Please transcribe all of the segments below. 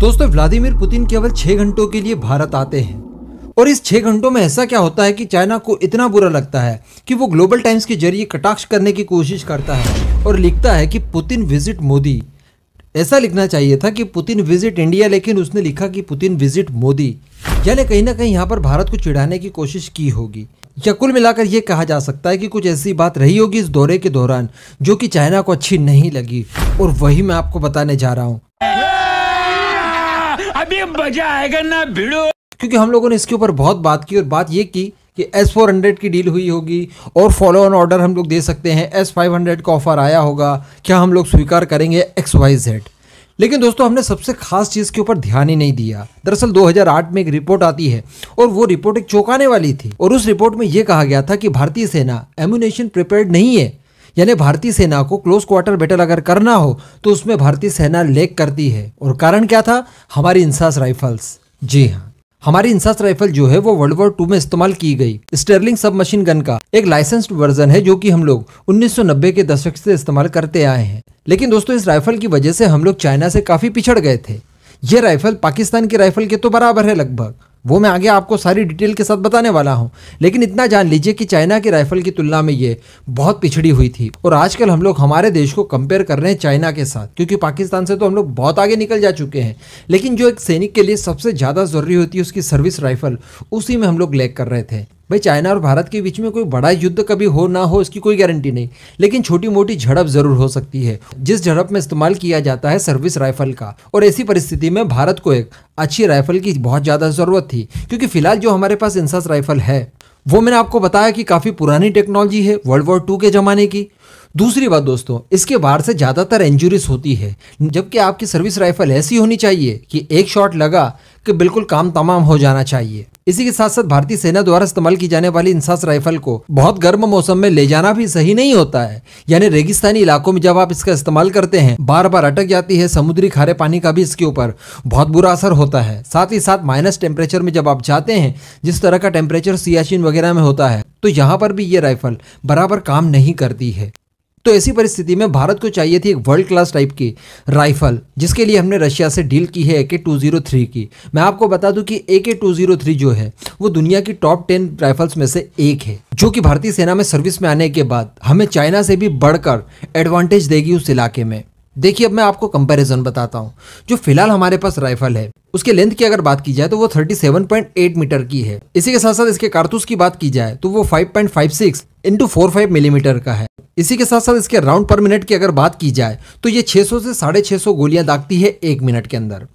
दोस्तों Vladimir Putin केवल छह घंटों के लिए भारत आते हैं और इस छह घंटों में ऐसा क्या होता है कि चाइना को इतना बुरा लगता है कि वो ग्लोबल टाइम्स के जरिए कटाक्ष करने की कोशिश करता है और लिखता है कि पुतिन विजिट मोदी ऐसा लिखना चाहिए था कि पुतिन विजिट इंडिया लेकिन उसने लिखा कि पुतिन विजिट मोदी यानी कहीं ना कहीं यहाँ पर भारत को चिढ़ाने की कोशिश की होगी या कुल मिलाकर यह कहा जा सकता है कि कुछ ऐसी बात रही होगी इस दौरे के दौरान जो कि चाइना को अच्छी नहीं लगी और वही मैं आपको बताने जा रहा हूँ अभी मजा आएगा ना भिड़ो क्योंकि हम लोगों ने इसके ऊपर बहुत बात की और बात ये की कि S400 की डील हुई होगी और फॉलो ऑन ऑर्डर हम लोग दे सकते हैं S500 का ऑफर आया होगा क्या हम लोग स्वीकार करेंगे एक्स वाई जेड लेकिन दोस्तों हमने सबसे खास चीज़ के ऊपर ध्यान ही नहीं दिया दरअसल 2008 में एक रिपोर्ट आती है और वो रिपोर्ट एक चौंकाने वाली थी और उस रिपोर्ट में ये कहा गया था कि भारतीय सेना एम्यूनेशन प्रिपेयर्ड नहीं है यानी भारतीय सेना को क्लोज क्वार्टर बैटल अगर करना हो तो उसमें भारतीय सेना लेक करती है और कारण क्या था हमारी इंसास राइफल्स जी हाँ हमारी इंसास राइफल जो है वो वर्ल्ड वॉर टू में इस्तेमाल की गई स्टर्लिंग सब मशीन गन का एक लाइसेंस्ड वर्जन है जो कि हम लोग 1990 के दशक से इस्तेमाल करते आए हैं लेकिन दोस्तों इस राइफल की वजह से हम लोग चाइना से काफी पिछड़ गए थे ये राइफल पाकिस्तान की राइफल के तो बराबर है लगभग वो मैं आगे आपको सारी डिटेल के साथ बताने वाला हूँ लेकिन इतना जान लीजिए कि चाइना की राइफल की तुलना में ये बहुत पिछड़ी हुई थी और आजकल हम लोग हमारे देश को कंपेयर कर रहे हैं चाइना के साथ क्योंकि पाकिस्तान से तो हम लोग बहुत आगे निकल जा चुके हैं लेकिन जो एक सैनिक के लिए सबसे ज़्यादा ज़रूरी होती है उसकी सर्विस राइफल उसी में हम लोग लैग कर रहे थे भाई चाइना और भारत के बीच में कोई बड़ा युद्ध कभी हो ना हो इसकी कोई गारंटी नहीं लेकिन छोटी मोटी झड़प जरूर हो सकती है जिस झड़प में इस्तेमाल किया जाता है सर्विस राइफल का और ऐसी परिस्थिति में भारत को एक अच्छी राइफल की बहुत ज़्यादा ज़रूरत थी क्योंकि फिलहाल जो हमारे पास इंसास राइफल है वो मैंने आपको बताया कि काफ़ी पुरानी टेक्नोलॉजी है वर्ल्ड वॉर टू के ज़माने की दूसरी बात दोस्तों इसके बाहर से ज़्यादातर इंजुरीज होती है जबकि आपकी सर्विस राइफल ऐसी होनी चाहिए कि एक शॉट लगा कि बिल्कुल काम तमाम हो जाना चाहिए इसी के साथ साथ भारतीय सेना द्वारा इस्तेमाल की जाने वाली इंसास राइफल को बहुत गर्म मौसम में ले जाना भी सही नहीं होता है यानी रेगिस्तानी इलाकों में जब आप इसका इस्तेमाल करते हैं बार बार अटक जाती है समुद्री खारे पानी का भी इसके ऊपर बहुत बुरा असर होता है साथ ही साथ माइनस टेम्परेचर में जब आप जाते हैं जिस तरह का टेम्परेचर सियाचिन वगैरह में होता है तो यहाँ पर भी ये राइफल बराबर काम नहीं करती है तो ऐसी परिस्थिति में भारत को चाहिए थी एक वर्ल्ड क्लास टाइप की राइफल जिसके लिए हमने रशिया से डील की है ए के टू जीरो थ्री की मैं आपको बता दूं कि ए के टू जीरो थ्री जो है वो दुनिया की टॉप टेन राइफल्स में से एक है जो कि भारतीय सेना में सर्विस में आने के बाद हमें चाइना से भी बढ़कर एडवांटेज देगी उस इलाके में देखिए अब मैं आपको कंपैरिजन बताता हूँ जो फिलहाल हमारे पास राइफल है उसके लेंथ की अगर बात की जाए तो वो 37.8 मीटर की है इसी के साथ साथ इसके कारतूस की बात की जाए तो वो 5.56 point five six into four millimetre का है इसी के साथ साथ इसके राउंड पर मिनट की अगर बात की जाए तो ये 600 से साढ़े छः गोलियां दागती है एक मिनट के अंदर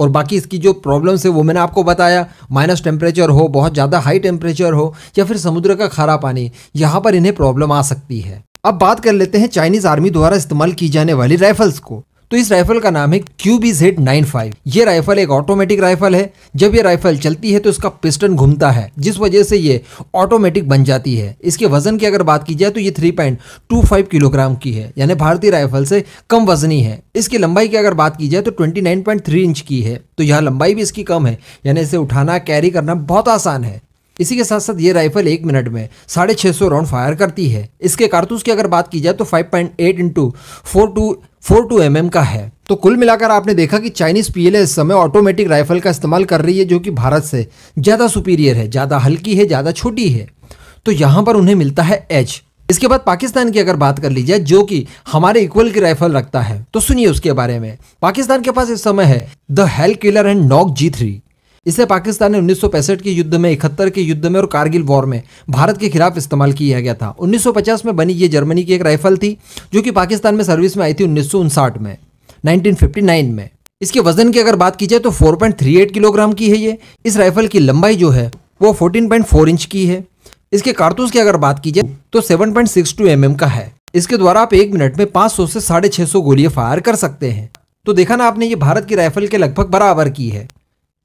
और बाकी इसकी जो प्रॉब्लम है वो मैंने आपको बताया माइनस टेम्परेचर हो बहुत ज़्यादा हाई टेम्परेचर हो या फिर समुद्र का खारा पानी यहाँ पर इन्हें प्रॉब्लम आ सकती है अब बात कर लेते हैं चाइनीज़ आर्मी द्वारा इस्तेमाल की जाने वाली राइफल्स को तो इस राइफल का नाम है Q B Z nine five ये राइफल एक ऑटोमेटिक राइफल है जब ये राइफल चलती है तो इसका पिस्टन घूमता है जिस वजह से ये ऑटोमेटिक बन जाती है इसके वजन की अगर बात की जाए तो ये three point two five kilogram की है यानी भारतीय राइफल से कम वजनी है इसकी लंबाई की अगर बात की जाए तो twenty nine point three inch की है तो यह लंबाई भी इसकी कम है यानी इसे उठाना कैरी करना बहुत आसान है इसी के साथ साथ ये राइफल एक मिनट में साढ़े छः सौ राउंड फायर करती है इसके कारतूस की अगर बात की जाए तो 5.8 point eight into four two four two M का है तो कुल मिलाकर आपने देखा कि चाइनीज पीएलए इस समय ऑटोमेटिक राइफल का इस्तेमाल कर रही है जो कि भारत से ज़्यादा सुपीरियर है ज़्यादा हल्की है ज़्यादा छोटी है तो यहाँ पर उन्हें मिलता है एच इसके बाद पाकिस्तान की अगर बात कर ली जाए जो कि हमारे इक्वल की राइफल रखता है तो सुनिए उसके बारे में पाकिस्तान के पास इस समय है द हेल किलर एंड नॉक जी थ्री इसे पाकिस्तान ने उन्नीस के युद्ध में इकहत्तर के युद्ध में और कारगिल वॉर में भारत के खिलाफ इस्तेमाल किया गया था 1950 में बनी ये जर्मनी की एक राइफल थी जो कि पाकिस्तान में सर्विस में आई थी उन्नीस में 1959 में इसके वजन की अगर बात की जाए तो 4.38 किलोग्राम की है ये इस राइफल की लंबाई जो है वो 14.4 इंच की है इसके कारतूस की अगर बात की जाए तो 7.62 mm का है इसके द्वारा आप एक मिनट में 500 से साढ़े छह सौ गोलियां फायर कर सकते हैं तो देखा ना आपने ये भारत की राइफल के लगभग बराबर की है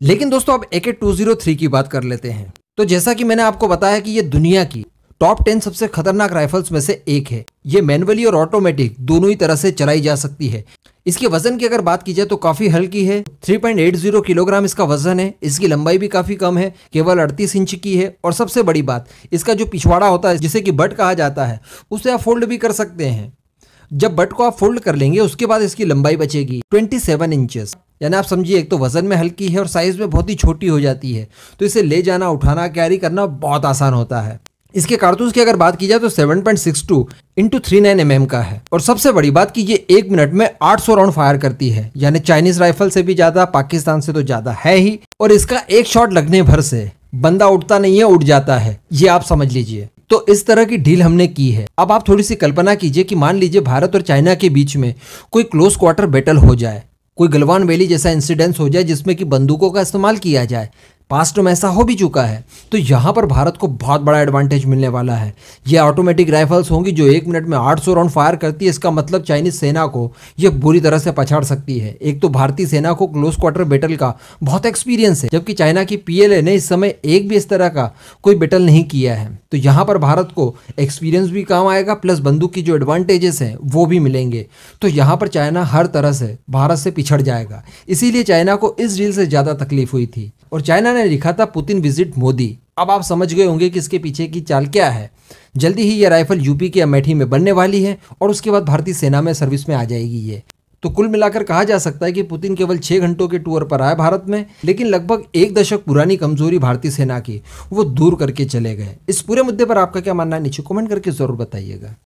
लेकिन दोस्तों अब ए के टू जीरो थ्री की बात कर लेते हैं तो जैसा कि मैंने आपको बताया कि ये दुनिया की टॉप टेन सबसे खतरनाक राइफल्स में से एक है ये मैनुअली और ऑटोमेटिक दोनों ही तरह से चलाई जा सकती है इसके वजन की अगर बात की जाए तो काफी हल्की है 3.80 किलोग्राम इसका वजन है इसकी लंबाई भी काफी कम है केवल 38 इंच की है और सबसे बड़ी बात इसका जो पिछवाड़ा होता है जिसे कि बट कहा जाता है उसे आप फोल्ड भी कर सकते हैं जब बट को आप फोल्ड कर लेंगे उसके बाद इसकी लंबाई बचेगी 27 सेवन इंचेस यानी आप समझिए एक तो वजन में हल्की है और साइज में बहुत ही छोटी हो जाती है तो इसे ले जाना उठाना कैरी करना बहुत आसान होता है इसके कारतूस की अगर बात की जाए तो 7.62 point six two into three nine M का है और सबसे बड़ी बात कि ये एक मिनट में 800 राउंड फायर करती है यानी चाइनीज राइफल से भी ज्यादा पाकिस्तान से तो ज्यादा है ही और इसका एक शॉट लगने भर से बंदा उठता नहीं है उठ जाता है ये आप समझ लीजिए तो इस तरह की डील हमने की है अब आप थोड़ी सी कल्पना कीजिए कि मान लीजिए भारत और चाइना के बीच में कोई क्लोज क्वार्टर बैटल हो जाए कोई गलवान वैली जैसा इंसिडेंस हो जाए जिसमें कि बंदूकों का इस्तेमाल किया जाए पास्ट में ऐसा हो भी चुका है तो यहाँ पर भारत को बहुत बड़ा एडवांटेज मिलने वाला है ये ऑटोमेटिक राइफल्स होंगी जो एक मिनट में 800 राउंड फायर करती है इसका मतलब चाइनीज सेना को ये बुरी तरह से पछाड़ सकती है एक तो भारतीय सेना को क्लोज क्वार्टर बैटल का बहुत एक्सपीरियंस है जबकि चाइना की पी ने इस समय एक भी इस तरह का कोई बैटल नहीं किया है तो यहाँ पर भारत को एक्सपीरियंस भी काम आएगा प्लस बंदूक की जो एडवांटेजेस हैं वो भी मिलेंगे तो यहाँ पर चाइना हर तरह से भारत से पिछड़ जाएगा इसीलिए चाइना को इस डील से ज़्यादा तकलीफ हुई थी और चाइना ने लिखा था पुतिन विजिट मोदी अब आप समझ गए होंगे कि इसके पीछे की चाल क्या है जल्दी ही यह राइफल यूपी के अमेठी में बनने वाली है और उसके बाद भारतीय सेना में सर्विस में आ जाएगी ये तो कुल मिलाकर कहा जा सकता है कि पुतिन केवल छह घंटों के टूर पर आए भारत में लेकिन लगभग एक दशक पुरानी कमजोरी भारतीय सेना की वो दूर करके चले गए इस पूरे मुद्दे पर आपका क्या मानना है नीचे कमेंट करके ज़रूर बताइएगा